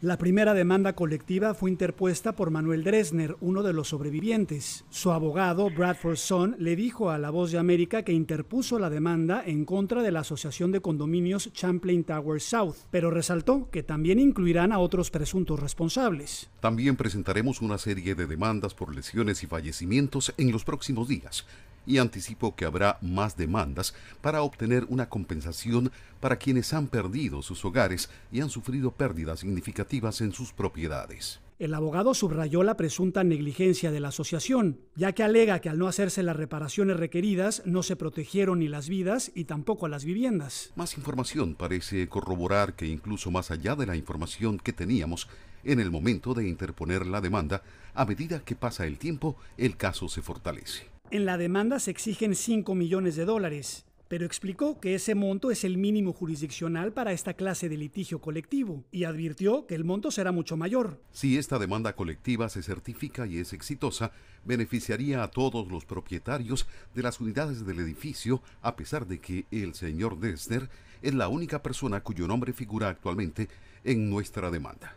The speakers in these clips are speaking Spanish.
La primera demanda colectiva fue interpuesta por Manuel Dresner, uno de los sobrevivientes. Su abogado, Bradford Son, le dijo a La Voz de América que interpuso la demanda en contra de la Asociación de Condominios Champlain Tower South, pero resaltó que también incluirán a otros presuntos responsables. También presentaremos una serie de demandas por lesiones y fallecimientos en los próximos días y anticipo que habrá más demandas para obtener una compensación para quienes han perdido sus hogares y han sufrido pérdidas significativas en sus propiedades. El abogado subrayó la presunta negligencia de la asociación, ya que alega que al no hacerse las reparaciones requeridas no se protegieron ni las vidas y tampoco las viviendas. Más información parece corroborar que incluso más allá de la información que teníamos en el momento de interponer la demanda, a medida que pasa el tiempo, el caso se fortalece. En la demanda se exigen 5 millones de dólares, pero explicó que ese monto es el mínimo jurisdiccional para esta clase de litigio colectivo y advirtió que el monto será mucho mayor. Si esta demanda colectiva se certifica y es exitosa, beneficiaría a todos los propietarios de las unidades del edificio, a pesar de que el señor Dessner es la única persona cuyo nombre figura actualmente en nuestra demanda.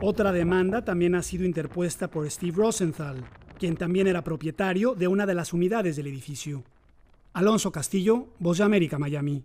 Otra demanda también ha sido interpuesta por Steve Rosenthal, quien también era propietario de una de las unidades del edificio. Alonso Castillo, Voz de América, Miami.